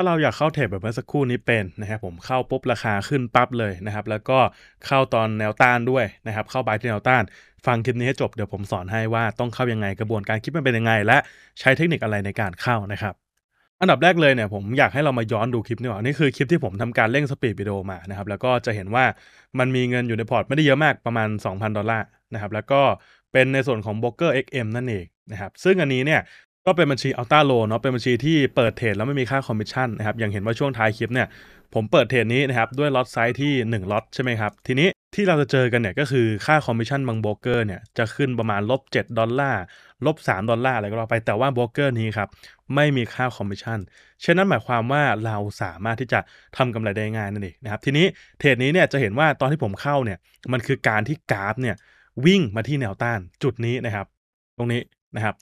ถ้าเราอยากเข้าเทรดแบบเมื่อสักครู่นี้เป็นนะครับผมเข้าปุ๊บราคาขึ้นปั๊บเลยนะครับ แล้วก็เข้าตอนแนวต้านด้วยนะครับ เข้าบายที่แนวต้าน ฟังคลิปนี้ให้จบเดี๋ยวผมสอนให้ว่าต้องเข้ายังไง กระบวนการคิดมันเป็นยังไง และใช้เทคนิคอะไรในการเข้านะครับอันดับแรกเลยเนี่ยผมอยากให้เรามาย้อนดูคลิปนี่ว่านี่คือคลิปที่ผมทำการเร่งสปีดวิดีโอมานะครับแล้วก็จะเห็นว่ามันมีเงินอยู่ในพอร์ตไม่ได้เยอะมากประมาณ2,000ดอลลาร์นะครับแล้วก็เป็นในส่วนของบล็ b ก o กเอ็มนั่นเองนะครับซึ่งอันนี้เนี่ยก็เป็นบัญชีอัลต้าโลเนาะเป็นบัญชีที่เปิดเทรดแล้วไม่มีค่าคอมมิชชั่นนะครับอย่างเห็นว่าช่วงท้ายคลิปเนี่ยผมเปิดเทรดนี้นะครับด้วยล็อตไซส์ที่1ล็อตใช่ไหมครับทีนี้ที่เราจะเจอกันเนี่ย ก็คือค่าคอมมิชชั่นบางโบรกเกอร์เนี่ยจะขึ้นประมาณลบ7ดอลลาร์ลบ3ดอลลาร์อะไรก็ว่าไปแต่ว่าโบรกเกอร์นี้ครับไม่มีค่าคอมมิชชั่นเช่นนั้นหมายความว่าเราสามารถที่จะทำกำไรได้ง่ายนั่นเองนะครับทีนี้เทรดนี้เนี่ยจะเห็นว่าตอนที่ผมเข้าเนี่ยมันคือการที่กราฟ เนี่ยวิ่งมาที่แนวต้านจุดนี้นะครับ ตรงนี้นะครับ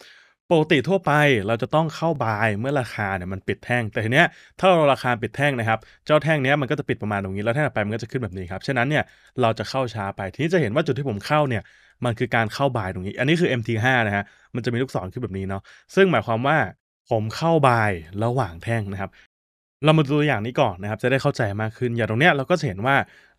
ปกติทั่วไปเราจะต้องเข้าบายเมื่อราคาเนี่ยมันปิดแท่งแต่ทีเนี้ย ถ้าเราราคาปิดแท่งนะครับ เจ้าแท่งเนี้ยมันก็จะปิดประมาณตรงนี้แล้วแท่งไปมันก็จะขึ้นแบบนี้ครับฉะนั้นเนี่ยเราจะเข้าช้าไปทีนี้จะเห็นว่าจุดที่ผมเข้าเนี่ย มันคือการเข้าบายตรงนี้ อันนี้คือ MT5 นะฮะมันจะมีลูกศรขึ้นแบบนี้เนาะซึ่งหมายความว่าผมเข้าบายระหว่างแท่งนะครับ เรามาดูตัวอย่างนี้ก่อนนะครับ จะได้เข้าใจมากขึ้นอย่างตรงเนี้ยเราก็จะเห็นว่า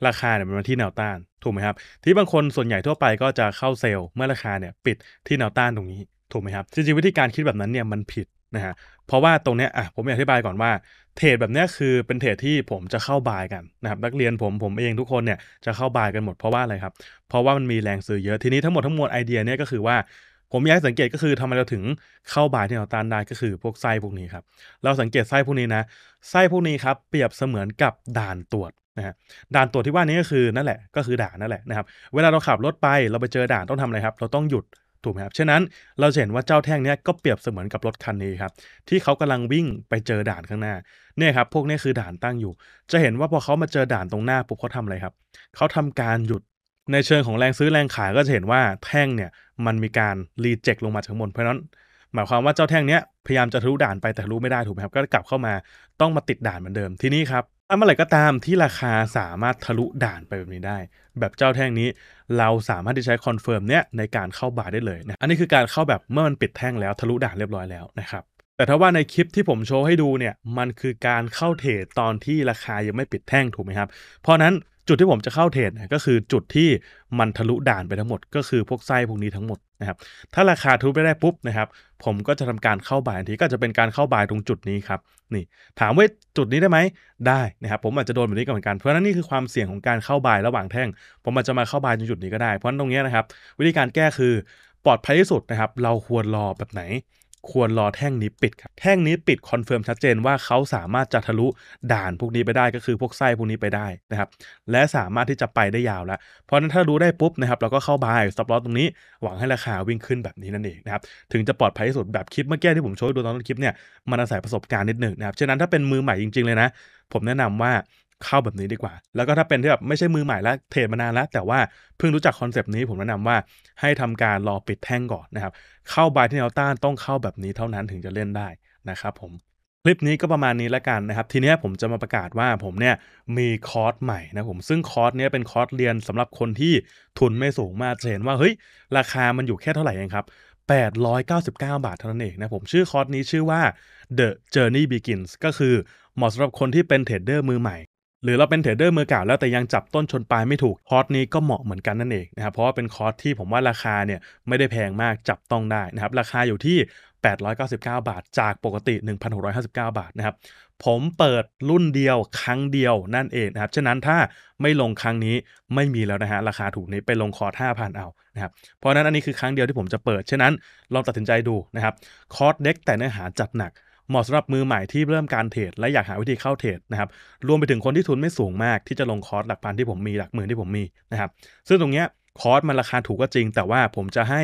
ราคาเนี่ยันมาที่แนวต้านถูกไหมครับที่บางคนส่วนใหญ่ทั่วไปก็จะเข้าเซลล์เมื่อราคาเนี่ยปิดที่แนวต้านตรงนี้ถูกไหมครับ จริง ๆ วิธีการคิดแบบนั้นเนี่ยมันผิดนะฮะเพราะว่าตรงเนี้ยอ่ะผมอธิบายก่อนว่า เทรดแบบเนี้ยคือเป็นเทรดที่ผมจะเข้าบายกันนะครับนักเรียนผมผมเองทุกคนเนี่ยจะเข้าบายกันหมดเพราะว่าอะไรครับเพราะว่ามันมีแรงซื้อเยอะทีนี้ทั้งหมดทั้งมวลไอเดียเนี่ยก็คือว่าผมอยากสังเกตก็คือทำไมเราถึงเข้าบายที่เราต้านได้ก็คือพวกไส้พวกนี้ครับเราสังเกตไส้พวกนี้นะไส้พวกนี้ครับเปรียบเสมือนกับด่านตรวจนะฮะด่านตรวจที่ว่านี้ก็คือนั่นแหละ ก็คือด่านนั่นแหละนะครับเวลาเราขับรถไปเราไปเจอด่านต้องทำอะไรครับเราต้องหยุดถูกไหมครับฉะนั้นเราเห็นว่าเจ้าแท่งนี้ก็เปรียบเสมือนกับรถคันนี้ครับ ที่เขากำลังวิ่งไปเจอด่านข้างหน้าเนี่ยครับพวกนี้คือด่านตั้งอยู่ จะเห็นว่าพอเขามาเจอด่านตรงหน้าปุ๊บเขาทำอะไรครับเขาทำการหยุดในเชิงของแรงซื้อแรงขายก็จะเห็นว่าแท่งเนี่ยมันมีการรีเจ็คลงมาจากบนเพราะนั้นหมายความว่าเจ้าแท่งเนี้ย พยายามจะทะลุด่านไปแต่ทะลุไม่ได้ถูกไหมครับก็กลับเข้ามาต้องมาติดด่านเหมือนเดิมทีนี้ครับถ้าเมื่อไหร่ก็ตามที่ราคาสามารถทะลุด่านไปแบบนี้ได้ แบบเจ้าแท่งนี้ เราสามารถที่ใช้คอนเฟิร์มเนี้ยในการเข้าบาร์ได้เลยนะอันนี้คือการเข้าแบบเมื่อมันปิดแท่งแล้วทะลุด่านเรียบร้อยแล้วนะครับแต่ถ้าว่าในคลิปที่ผมโชว์ให้ดูเนี่ยมันคือการเข้าเทรดตอนที่ราคายังไม่ปิดแท่งถูกไหมครับเพราะนั้นจุดที่ผมจะเข้าเทรดก็คือจุดที่มันทะลุด่านไปทั้งหมด ก็คือพวกไส้พวกนี้ทั้งหมดนะครับถ้าราคาทะลุไปได้ปุ๊บนะครับผมก็จะทำการเข้าบ่ายทันทีก็จะเป็นการเข้าบ่ายตรงจุดนี้ครับนี่ถามว่าจุดนี้ได้ไหม ได้นะครับผมอาจจะโดนแบบนี้ก็เหมือนกันเพราะนั้นนี่คือความเสี่ยงของการเข้าบ่ายระหว่างแท่ง ผมอาจจะมาเข้าบ่ายตรงจุดนี้ก็ได้ เพราะนั้นตรงนี้นะครับวิธีการแก้คือปลอดภัยที่สุดนะครับเราควรรอแบบไหนควรรอแท่งนี้ปิดครับ แท่งนี้ปิดคอนเฟิร์มชัดเจนว่าเขาสามารถจะทะลุ ด่านพวกนี้ไปได้ก็คือพวกไส้พวกนี้ไปได้นะครับและสามารถที่จะไปได้ยาวแล้ว เพราะนั้นถ้ารู้ได้ปุ๊บนะครับเราก็เข้าบายสต็อปลอสตรงนี้หวังให้ราคาวิ่งขึ้นแบบนี้นั่นเองนะครับถึงจะปลอดภัยที่สุดแบบคลิปเมื่อกี้ที่ผมโชว์ดูตอนต้นคลิปเนี่ยมันอาศัยประสบการณ์นิดหนึ่งนะครับฉะนั้นถ้าเป็นมือใหม่จริงๆเลยนะผมแนะนำว่าเข้าแบบนี้ดีกว่า แล้วก็ถ้าเป็นที่แบบไม่ใช่มือใหม่แล้วเทรดมานานแล้วแต่ว่าเพิ่งรู้จักคอนเซปต์นี้ผมแนะนำว่าให้ทำการรอปิดแท่งก่อนนะครับเข้าบายที่แนวต้านต้องเข้าแบบนี้เท่านั้นถึงจะเล่นได้นะครับผม คลิปนี้ก็ประมาณนี้แล้วกันนะครับ ทีนี้ผมจะมาประกาศว่าผมเนี่ยมีคอร์สใหม่นะผม ซึ่งคอร์สเนี้ยเป็นคอร์สเรียนสำหรับคนที่ทุนไม่สูงมากจะเห็นว่าเฮ้ยราคามันอยู่แค่เท่าไหร่เองครับ899 บาทเท่านั้นเองนะผม ชื่อคอร์สนี้ชื่อว่า The Journey Begins ก็คือเหมาะสำหรับคนที่เป็นเทรดเดอร์มือใหม่หรือเราเป็นเทรดเดอร์มือเก่าแล้วแต่ยังจับต้นชนปลายไม่ถูกคอร์สนี้ก็เหมาะเหมือนกันนั่นเองนะครับเพราะว่าเป็นคอร์สที่ผมว่าราคาเนี่ยไม่ได้แพงมากจับต้องได้นะครับราคาอยู่ที่ 899 บาทจากปกติ 1,659 บาทนะครับผมเปิดรุ่นเดียวครั้งเดียวนั่นเองนะครับฉะนั้นถ้าไม่ลงครั้งนี้ไม่มีแล้วนะฮะราคาถูกนี้ ไปลงคอร์ส5,000 เอานะครับเพราะนั้นอันนี้คือครั้งเดียวที่ผมจะเปิดฉะนั้นลองตัดสินใจดูนะครับคอร์สเด็กแต่เนื้อหาจัดหนักเหมาะสำหรับมือใหม่ที่เริ่มการเทรดและอยากหาวิธีเข้าเทรดนะครับ รวมไปถึงคนที่ทุนไม่สูงมากที่จะลงคอร์สหลักพันที่ผมมีหลักหมื่นที่ผมมีนะครับ ซึ่งตรงเนี้ยคอร์สมันราคาถูกก็จริง แต่ว่าผมจะให้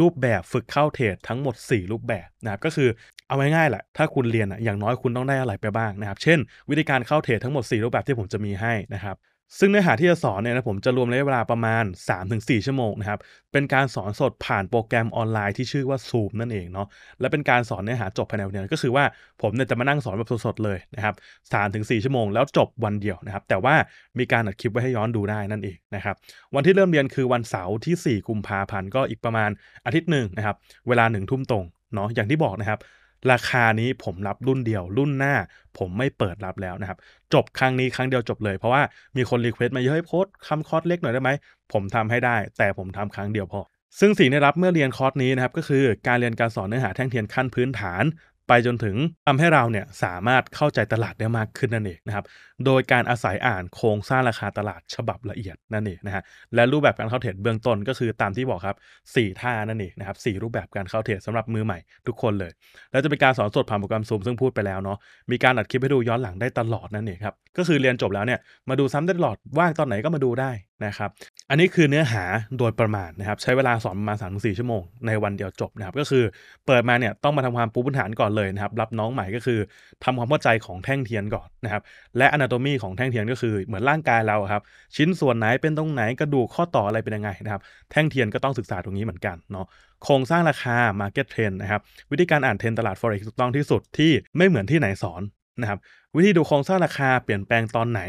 รูปแบบฝึกเข้าเทรดทั้งหมด 4 รูปแบบนะครับก็คือเอาไว้ง่ายแหละ ถ้าคุณเรียนอ่ะอย่างน้อยคุณต้องได้อะไรไปบ้างนะครับเช่นวิธีการเข้าเทรดทั้งหมด 4 รูปแบบที่ผมจะมีให้นะครับซึ่งเนื้อหาที่จะสอนเนี่ยนะผมจะรวมระยะเวลาประมาณ 3-4 ชั่วโมงนะครับเป็นการสอนสดผ่านโปรแกรมออนไลน์ที่ชื่อว่า Zoom นั่นเองเนาะและเป็นการสอนเนื้อหาจบภายในวันเดียวก็คือว่าผมเนี่ยจะมานั่งสอนแบบสดๆ เลยนะครับ 3-4 ชั่วโมงแล้วจบวันเดียวนะครับ แต่ว่ามีการอัดคลิปไว้ให้ย้อนดูได้นั่นเองนะครับวันที่เริ่มเรียนคือวันเสาร์ที่ 4กุมภาพันธ์ก็อีกประมาณอาทิตย์หนึ่งนะครับเวลา1ทุ่มตรงเนาะอย่างที่บอกนะครับราคานี้ผมรับรุ่นเดียวรุ่นหน้า ผมไม่เปิดรับแล้วนะครับ จบครั้งนี้ครั้งเดียวจบเลยเพราะว่ามีคนรีเควสต์มาเยอะให้โพสคำคอร์สเล็กหน่อยได้ไหม ผมทำให้ได้ แต่ผมทำครั้งเดียวพอซึ่งสิ่งได้รับเมื่อเรียนคอร์สนี้นะครับ ก็คือ การเรียนการสอนเนื้อหาแท่งเทียนขั้นพื้นฐานไปจนถึงทำให้เราเนี่ยสามารถเข้าใจตลาดได้มากขึ้นนั่นเองนะครับโดยการอาศัยอ่านโครงสร้างราคาตลาดฉบับละเอียดนั่นเองนะฮะและรูปแบบการเข้าเทรดเบื้องต้นก็คือตามที่บอกครับ 4 ท่านั่นเองนะครับสรูปแบบการเข้าเทรดสำหรับมือใหม่ทุกคนเลย แล้วจะเป็นการสอนสดผ่านโปรแกรมซูมซึ่งพูดไปแล้วเนาะมีการอัดคลิปให้ดูย้อนหลังได้ตลอดนั่นเองครับก็คือเรียนจบแล้วเนี่ยมาดูซ้ำได้ตลอดว่างตอนไหนก็มาดูได้นะครับอันนี้คือเนื้อหาโดยประมาณนะครับใช้เวลาสอนประมาณี่ชั่วโมงในวันเดียวจบนะครับก็คือเปิดมาเนี่ยต้องมาทำความปูพื้นฐานก่อนนเลยนะครับรับน้องใหม่ก็คือ ทำความเข้าใจของแท่งเทียนก่อนนะครับและอนาโตมีของแท่งเทียนก็คือเหมือนร่างกายเราครับชิ้นส่วนไหนเป็นตรงไหนกระดูกข้อต่ออะไรเป็นยังไงนะครับแท่งเทียนก็ต้องศึกษาตรงนี้เหมือนกันเนาะโครงสร้างราคา Market Trend นะครับวิธีการอ่านเทรนตลาด Forex ถูกต้องที่สุดที่ไม่เหมือนที่ไหนสอนนะครับวิธีดูโครงสร้างราคาเปลี่ยนแปลงตอนไหน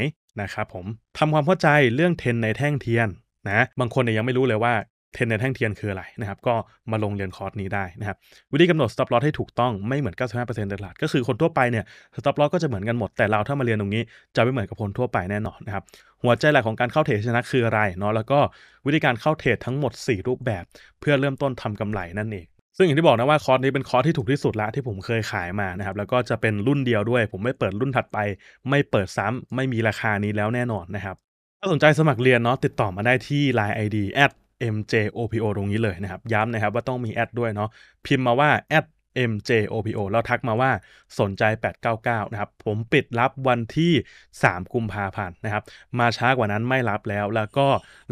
นะครับผมทำความเข้าใจเรื่องเทรนในแท่งเทียนนะบางคนเนี่ยยังไม่รู้เลยว่าเทนในแท่งเทียนคืออะไรนะครับก็มาลงเรียนคอร์สนี้ได้นะครับวิธีกำหนด stop loss ให้ถูกต้อง ไม่เหมือน 95%ตลาด ก็คือคนทั่วไป เนี่ย stop loss ก็จะเหมือนกันหมดแต่เราถ้ามาเรียนตรงนี้ จะไม่เหมือนกับคนทั่วไปแน่นอนนะครับหัวใจหลักของการเข้าเทรดชนะคืออะไรเนาะแล้วก็วิธีการเข้าเทรดทั้งหมด 4 รูปแบบ เพื่อเริ่มต้นทำกำไรนั่นเองซึ่งอย่างที่บอกนะว่าคอร์สนี้เป็นคอร์สที่ถูกที่สุดละที่ผมเคยขายมานะครับแล้วก็จะเป็นรุ่นเดียวด้วย ผมไม่เปิดรุ่นถัดไป ไม่เปิดซ้ำไม่มีราคานี้แล้วแน่นอนนะครับถ้าสนใจสมัครเรียนเนาะติดต่อมาได้ที่ Line ID MJOPO ตรงนี้เลยนะครับ ย้ำนะครับว่าต้องมีแอดด้วยเนาะพิมพ์มาว่าแอด MJOPO แล้วทักมาว่าสนใจ 899 นะครับ ผมปิดรับวันที่3กุมภาพันธ์นะครับ มาช้ากว่านั้นไม่รับแล้วแล้วก็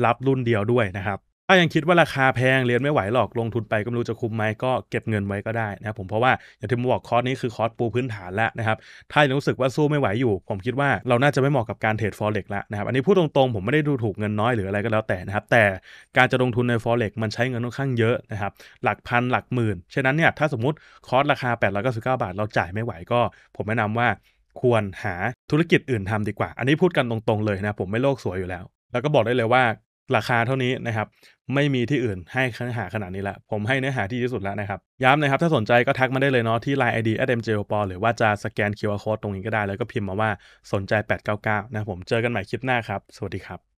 รับรุ่นเดียวด้วยนะครับถ้ายังคิดว่าราคาแพงเรียนไม่ไหวหรอกลงทุนไปก็ไม่รู้จะคุ้มไหมก็เก็บเงินไว้ก็ได้นะครับผมเพราะว่าอย่างที่ผมบอกคอร์สนี้คือคอร์สปูพื้นฐานแล้วนะครับถ้ายังรู้สึกว่าสู้ไม่ไหวอยู่ ผมคิดว่าเราน่าจะไม่เหมาะกับการเทรดฟเร็ก x แล้วนะครับอันนี้พูดตรงๆ ผมไม่ได้ดูถูกเงินน้อยหรืออะไรก็แล้วแต่นะครับแต่การจะลงทุนในฟร็ก e ์มันใช้เงินค่อนข้างเยอะนะครับหลักพันหลักหมื่นฉะนั้นเนี่ยถ้าสมมติคอร์สราคา8้าบาท เราจ่ายไม่ไหวก็ ผมแนะนำว่าควรหาธุรกิจอื่นทำดีกว่า อันนี้พูดกันตรงๆเลยนะผมไม่โลกสวยอยู่แล้ว แล้วก็บอกได้เลยว่าราคาเท่านี้นะครับ ไม่มีที่อื่นให้เนื้อหาขนาดนี้ละผมให้เนื้อหาที่ที่สุดแล้วนะครับ ย้ำนะครับ ถ้าสนใจก็ทักมาได้เลยเนาะที่ Line ID a d m j o p o หรือว่าจะสแกน QR Code ตรงนี้ก็ได้แล้วก็พิมพ์มาว่าสนใจ 899 นะผมเจอกันใหม่คลิปหน้าครับ สวัสดีครับ